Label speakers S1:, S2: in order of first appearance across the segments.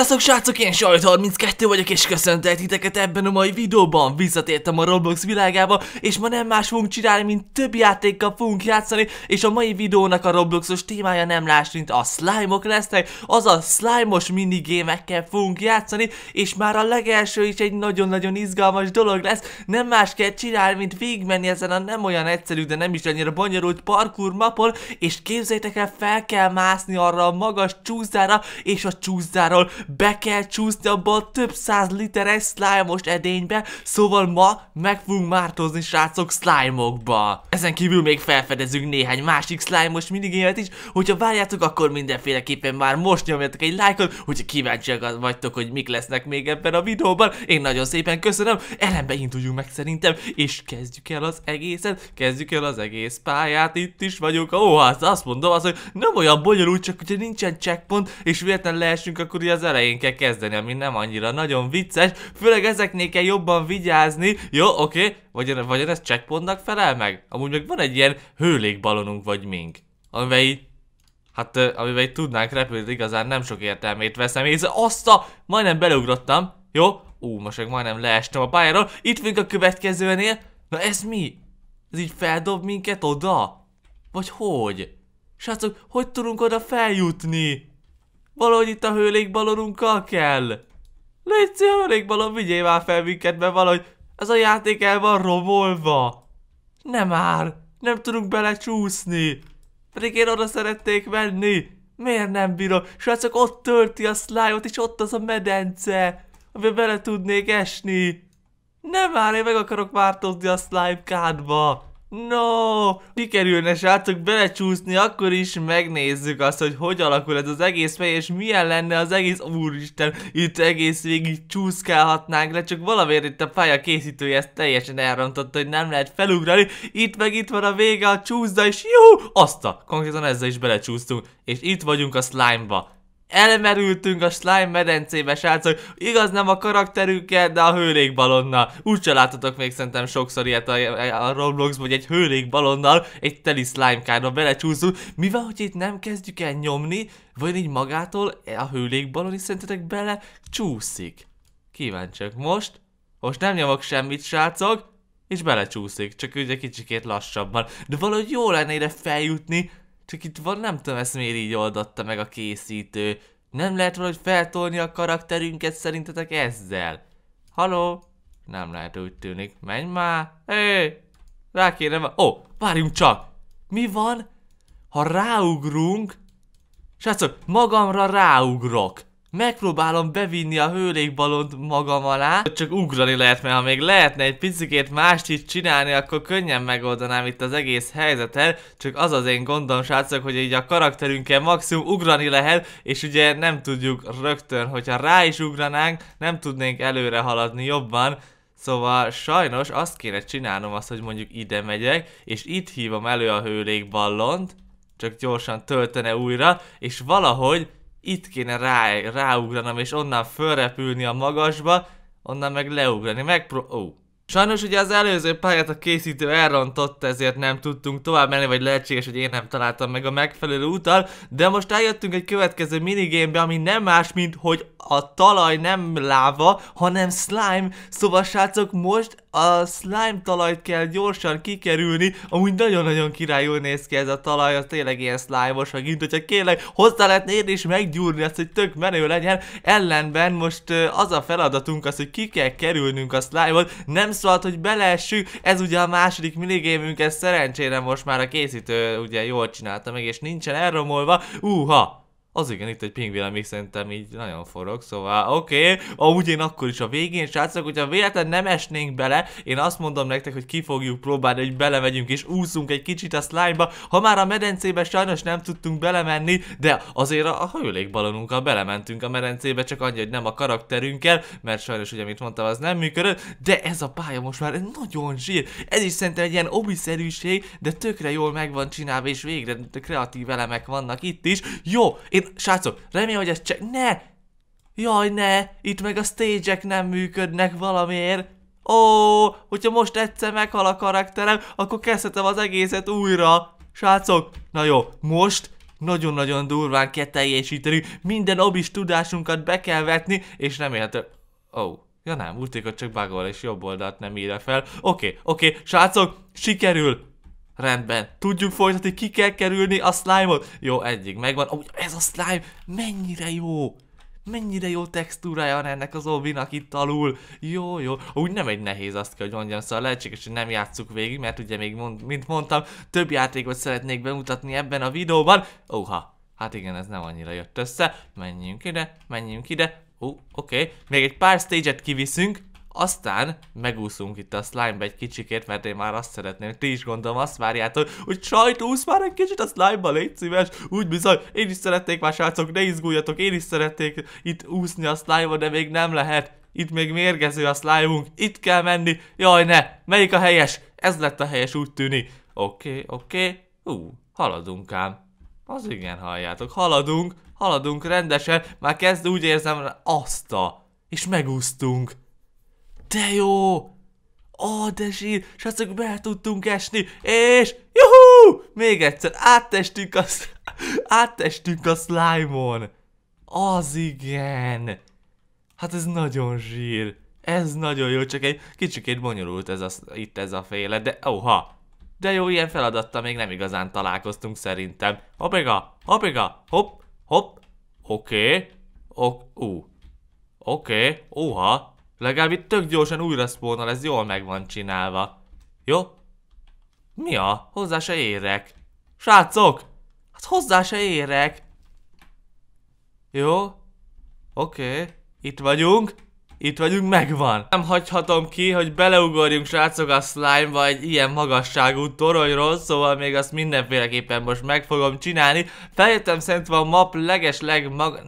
S1: Sziasztok srácok, én Sajt32 vagyok és köszöntelek titeket ebben a mai videóban. Visszatértem a Roblox világába, és ma nem más fogunk csinálni, mint több játékkal fogunk játszani, és a mai videónak a Robloxos témája nem más, mint a slime-ok lesznek, azaz slime-os minigémekkel fogunk játszani, és már a legelső is egy nagyon-nagyon izgalmas dolog lesz, nem más kell csinálni, mint végigmenni ezen a nem olyan egyszerű, de nem is annyira bonyolult parkour mapon, és képzeljétek el, fel kell mászni arra a magas csúszdára, és a csúszdáról be kell csúszni abba a több száz literes szlájmos edénybe, szóval ma meg fogunk mártozni srácok szlájmokba. Ezen kívül még felfedezünk néhány másik szlájmos minigémet is, hogyha várjátok, akkor mindenféleképpen már most nyomjatok egy lájkot, hogyha kíváncsiak vagytok, hogy mik lesznek még ebben a videóban. Én nagyon szépen köszönöm, ellenbe induljunk meg szerintem, és kezdjük el az egészet, kezdjük el az egész pályát, itt is vagyunk. Ó, hát azt mondom, az, hogy nem olyan bonyolult, csak hogyha nincsen checkpoint, és véletlen leesünk, akkor ugye az elején elején kell kezdeni, ami nem annyira nagyon vicces, főleg ezeknél kell jobban vigyázni, jó, oké, okay. vagy vagyan ez checkpontnak felel meg? Amúgy meg van egy ilyen hőlékbalonunk vagy mink, amivel így Hát, amivel így tudnánk repülni, igazán nem sok értelmét veszem észre. Azt a... Majdnem beleugrottam. Jó? Ú, most meg majdnem leestem a pályáról. Itt vagyunk a következőnél. Na ez mi? Ez így feldob minket oda? Vagy hogy? Srácok, hogy tudunk oda feljutni? Valahogy itt a hőlékbalonunkkal kell. Légy a hőlékbalon, vigyél már fel minket, mert valahogy ez a játék el van romolva. Nem már, nem tudunk belecsúszni. Pedig én oda szerették menni. Miért nem bírom? Srácok, ott tölti a szlájot, és ott az a medence, amiben bele tudnék esni. Nem már, én meg akarok változni a slime kádba. No, sikerülne srácok belecsúszni, akkor is megnézzük azt, hogy hogy alakul ez az egész fej, és milyen lenne az egész, úristen, itt egész végig csúszkálhatnánk le, csak valamiért itt a pálya készítője ezt teljesen elrontotta, hogy nem lehet felugrani, itt meg itt van a vége a csúszda, és jó, azt a, konkrétan ezzel is belecsúsztunk, és itt vagyunk a slime-ba elmerültünk a slime medencébe, srácok. Igaz nem a karakterükkel, de a hőlékbalonnal. Úgy láttatok még szerintem sokszor ilyet a, a Roblox, hogy egy hőlékbalonnal egy teli kárba belecsúszunk. Mivel, hogy itt nem kezdjük el nyomni, vagy így magától a hőlékbalon is szerintetek bele csúszik. Kíváncsiak most. Most nem nyomok semmit, srácok és belecsúszik, csak ugye kicsikét lassabban. De valahogy jó lenne ide feljutni, csak itt van, nem tudom, ezt miért így oldotta meg a készítő. Nem lehet valahogy feltolni a karakterünket szerintetek ezzel? Haló? Nem lehet úgy tűnik. Menj már! Hé! Rá kéne már... Ó! Oh, várjunk csak! Mi van? Ha ráugrunk... Srácok, magamra ráugrok! Megpróbálom bevinni a hőlékbalont magam alá. Csak ugrani lehet, mert ha még lehetne egy picikét mást is csinálni, akkor könnyen megoldanám itt az egész helyzetet. Csak az az én gondom, srácok, hogy így a karakterünkkel maximum ugrani lehet, és ugye nem tudjuk rögtön, hogyha rá is ugranánk, nem tudnénk előre haladni jobban. Szóval sajnos azt kéne csinálnom azt, hogy mondjuk ide megyek, és itt hívom elő a hőlékballont, csak gyorsan töltene újra, és valahogy itt kéne rá, ráugranom, és onnan fölrepülni a magasba, onnan meg leugrani. Megpró... oh, Sajnos ugye az előző pályát a készítő elrontott, ezért nem tudtunk tovább menni, vagy lehetséges, hogy én nem találtam meg a megfelelő utal, de most eljöttünk egy következő minigémbe, ami nem más, mint hogy a talaj nem láva, hanem slime, szóval srácok most a slime talajt kell gyorsan kikerülni, amúgy nagyon-nagyon királyul néz ki ez a talaj, az tényleg ilyen slime-os, megint, hogyha kérlek hozzá lehet nézni és meggyúrni azt, hogy tök menő legyen, ellenben most az a feladatunk az, hogy ki kell kerülnünk a slime-ot, nem szólt, hogy beleessük, ez ugye a második minigémünk, ez szerencsére most már a készítő ugye jól csinálta meg, és nincsen elromolva, úha! Az igen, itt egy pingvélem még szerintem így nagyon forog, szóval oké, okay. amúgy én akkor is a végén, srácok, hogyha véletlen nem esnénk bele, én azt mondom nektek, hogy ki fogjuk próbálni, hogy belemegyünk és úszunk egy kicsit a slime-ba, ha már a medencébe sajnos nem tudtunk belemenni, de azért a, a belementünk a medencébe, csak annyi, hogy nem a karakterünkkel, mert sajnos ugye, amit mondtam, az nem működött, de ez a pálya most már nagyon zsír, ez is szerintem egy ilyen obiszerűség, de tökre jól megvan csinálva, és végre kreatív elemek vannak itt is, jó, én srácok, remélem, hogy ez csak... Ne! Jaj, ne! Itt meg a stage nem működnek valamiért. Ó, hogyha most egyszer meghal a karakterem, akkor kezdhetem az egészet újra. Srácok, na jó, most nagyon-nagyon durván kell teljesíteni, minden obis tudásunkat be kell vetni, és remélhetőleg... Ó, oh. ja nem, úgy hogy csak bugol és jobb oldalt nem írja fel. Oké, okay, oké, okay, srácok, sikerül! Rendben. Tudjuk folytatni, ki kell kerülni a slime-ot. Jó, egyik megvan. Ó, ez a slime mennyire jó. Mennyire jó textúrája van ennek az ovinak itt alul. Jó, jó. Úgy nem egy nehéz azt kell, hogy mondjam, szóval lehetséges, hogy nem játsszuk végig, mert ugye még, mond, mint mondtam, több játékot szeretnék bemutatni ebben a videóban. Óha, hát igen, ez nem annyira jött össze. Menjünk ide, menjünk ide. Ó, oké. Okay. Még egy pár stage-et kiviszünk. Aztán megúszunk itt a slime-be egy kicsikét, mert én már azt szeretném, ti is gondolom azt várjátok, hogy sajt úsz már egy kicsit a slime-ba, légy szíves, úgy bizony, én is szeretnék már srácok, ne izguljatok, én is szeretnék itt úszni a slime-ba, de még nem lehet, itt még mérgező a slime-unk, itt kell menni, jaj ne, melyik a helyes? Ez lett a helyes, úgy tűnik. Oké, okay, oké, okay. ú, haladunk ám. Az igen, halljátok, haladunk, haladunk rendesen, már kezd úgy érzem, azt a, és megúsztunk de jó! Ó, de zsír, srácok, be tudtunk esni, és juhú! Még egyszer, áttestünk a, áttestünk a slime-on. Az igen! Hát ez nagyon zsír. Ez nagyon jó, csak egy kicsikét bonyolult ez a, itt ez a féle, de oha! De jó, ilyen feladattal még nem igazán találkoztunk szerintem. Hopiga, hopiga, hopp, hopp, oké, ok, ú, oké, okay. oha, Legalább itt tök gyorsan újra spawnol, ez jól meg van csinálva. Jó? Mi a? Hozzá se érek. Srácok! Hát hozzá se érek. Jó? Oké. Okay. Itt vagyunk itt vagyunk, megvan. Nem hagyhatom ki, hogy beleugorjunk srácok a slime vagy egy ilyen magasságú toronyról, szóval még azt mindenféleképpen most meg fogom csinálni. Feljöttem szerint van map leges legmag...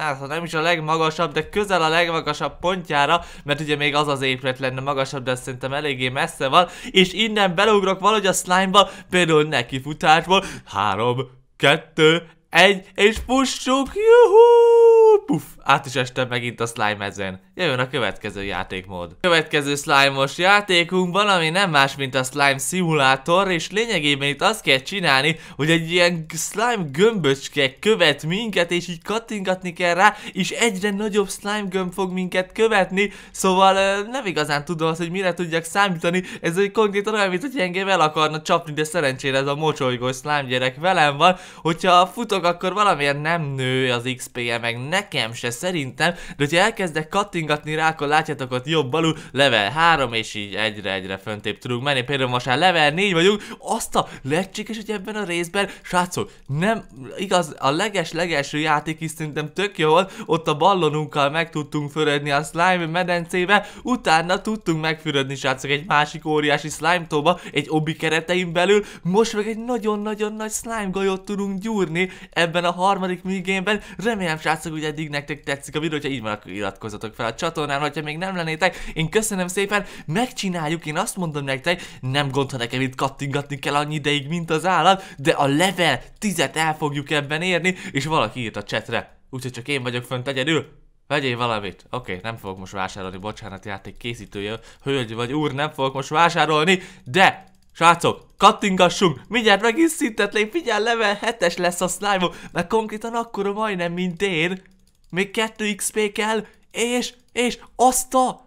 S1: Hát nem is a legmagasabb, de közel a legmagasabb pontjára, mert ugye még az az épület lenne magasabb, de szerintem eléggé messze van, és innen beleugrok valahogy a slime-ba, például futásból. három, kettő, egy, és fussuk, juhú, puff át is estem megint a slime ezen. Jöjjön a következő játékmód. Következő slime-os játékunk valami nem más, mint a slime szimulátor, és lényegében itt azt kell csinálni, hogy egy ilyen slime gömböcske követ minket, és így kattingatni kell rá, és egyre nagyobb slime gömb fog minket követni, szóval nem igazán tudom azt, hogy mire tudjak számítani, ez egy konkrétan olyan, mint hogy engem el akarna csapni, de szerencsére ez a mocsolygó slime gyerek velem van, hogyha futok, akkor valamilyen nem nő az XP-je, meg nekem se szerintem, de hogyha elkezdek kattingatni rá, akkor látjátok ott jobb alul level 3, és így egyre-egyre föntébb tudunk menni. Például most már level 4 vagyunk, azt a lehetséges, hogy ebben a részben, srácok, nem igaz, a leges-legelső játék is szerintem tök volt, ott a ballonunkkal meg tudtunk fölödni a slime medencébe, utána tudtunk megfürödni, srácok, egy másik óriási slime tóba, egy obi keretein belül, most meg egy nagyon-nagyon nagy slime golyót tudunk gyúrni ebben a harmadik minigameben. Remélem, srácok, hogy eddig nektek tetszik a videó, hogyha így van, akkor iratkozzatok fel a csatornán, hogyha még nem lennétek. Én köszönöm szépen, megcsináljuk, én azt mondom nektek, nem gond, ha nekem itt kattingatni kell annyi ideig, mint az állat, de a level 10-et el fogjuk ebben érni, és valaki írt a csetre. Úgyhogy csak én vagyok fönt egyedül. Vegyél valamit. Oké, okay, nem fogok most vásárolni, bocsánat, játék készítője, hölgy vagy úr, nem fogok most vásárolni, de Srácok, kattingassunk, mindjárt megint szintet lép, figyelj, level 7-es lesz a slime mert konkrétan akkora majdnem, mint én még 2 XP kell, és, és azt a...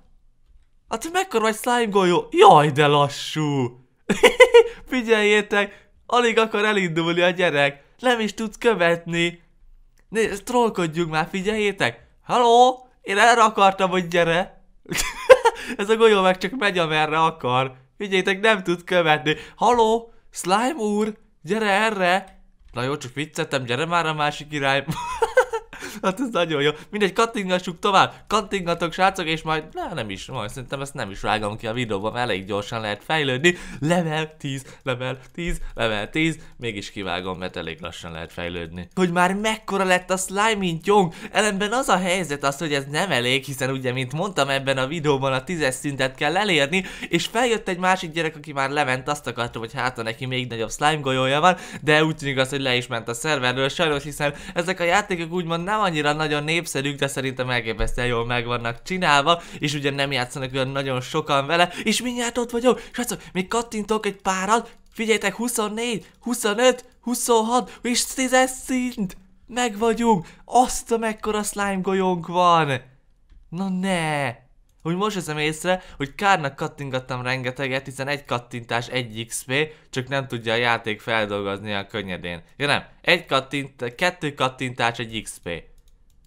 S1: Hát mekkora vagy slime golyó? Jaj, de lassú! Figyeljétek, alig akar elindulni a gyerek, nem is tud követni. Né, trollkodjunk már, figyeljétek! Hello! Én erre akartam, hogy gyere! Ez a golyó meg csak megy, amerre akar. Figyeljétek, nem tud követni. Halló? Slime úr! Gyere erre! Na jó, csak viccetem, gyere már a másik irányba. Hát ez nagyon jó. Mindegy, kattingassuk tovább. Kattingatok, srácok, és majd, ne, nem is, majd szerintem ezt nem is vágom ki a videóban, mert elég gyorsan lehet fejlődni. Level 10, level 10, level 10, mégis kivágom, mert elég lassan lehet fejlődni. Hogy már mekkora lett a slime mint jong. Ellenben az a helyzet az, hogy ez nem elég, hiszen ugye, mint mondtam ebben a videóban, a tízes szintet kell elérni, és feljött egy másik gyerek, aki már lement, azt akarta, hogy hát neki még nagyobb slime golyója van, de úgy tűnik az, hogy le is ment a szerverről, sajnos, hiszen ezek a játékok úgymond nem nem annyira nagyon népszerűk, de szerintem elképesztően jól meg vannak csinálva, és ugye nem játszanak olyan nagyon sokan vele, és mindjárt ott vagyok, srácok, még kattintok egy párat, figyeljetek, 24, 25, 26, és 10 szint! Meg vagyunk! Azt a mekkora slime golyónk van! Na ne! Hogy most veszem észre, hogy kárnak kattingattam rengeteget, hiszen egy kattintás egy XP, csak nem tudja a játék feldolgozni a könnyedén. Ja nem, egy kattint, kettő kattintás egy XP.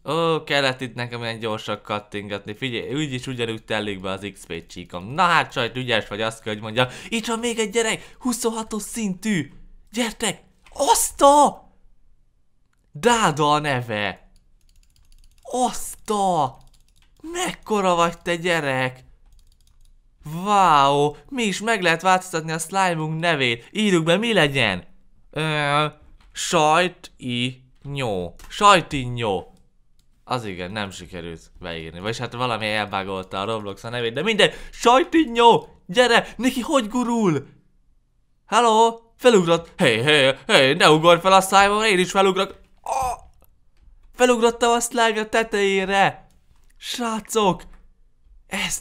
S1: Ó, kellett itt nekem egy gyorsak kattingatni. Figyelj, úgyis ugyanúgy telik be az XP csíkom. Na hát sajt ügyes vagy, azt kell, hogy mondja. Itt van még egy gyerek, 26-os szintű. Gyertek, azt a... Dáda a neve. Azt a... Mekkora vagy te gyerek? Wow, mi is meg lehet változtatni a slime nevét. Írjuk be, mi legyen? Ö, sajt i nyó. Az igen, nem sikerült beírni. Vagyis hát valami elvágolta a Roblox a nevét, de minden. Sajtinyó! Gyere! Neki hogy gurul? Hello! Felugrott! Hey, hey, hey, ne ugorj fel a szájba, én is felugrok! Oh! Felugrottam a slime tetejére! Srácok!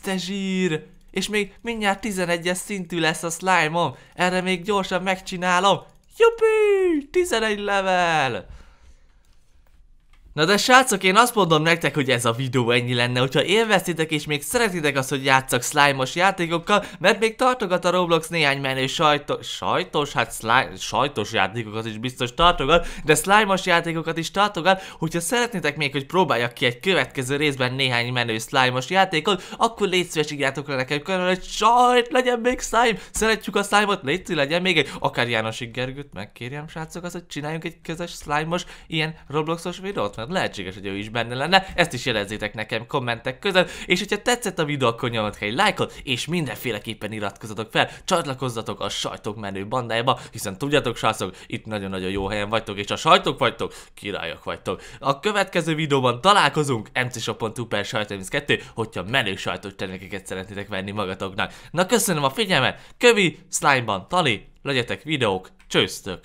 S1: te zsír! És még mindjárt 11-es szintű lesz a slime-om. Erre még gyorsan megcsinálom. Jupi! 11 level! Na de srácok, én azt mondom nektek, hogy ez a videó ennyi lenne, hogyha élveztétek és még szeretitek azt, hogy játszak slime-os játékokkal, mert még tartogat a Roblox néhány menő sajtos, sajtos, hát slime sajtos játékokat is biztos tartogat, de slime-os játékokat is tartogat, hogyha szeretnétek még, hogy próbáljak ki egy következő részben néhány menő slime-os játékot, akkor légy szíves, írjátok le nekem körül, hogy sajt legyen még slime, szeretjük a slime-ot, légy szíves, legyen még egy, akár János Gergőt megkérjem srácok azt, hogy csináljunk egy közös slime-os ilyen Robloxos videót, tehát Lehetséges, hogy ő is benne lenne. Ezt is jelezzétek nekem kommentek között. És hogyha tetszett a videó, akkor nyomjatok egy lájkot, és mindenféleképpen iratkozzatok fel, csatlakozzatok a sajtok menő bandájába, hiszen tudjátok, srácok, itt nagyon-nagyon jó helyen vagytok, és a sajtok vagytok, királyok vagytok. A következő videóban találkozunk, mcshop.hu per 2 hogyha menő sajtos termékeket szeretnétek venni magatoknak. Na köszönöm a figyelmet, kövi, slime-ban, tali, legyetek videók, csőztök!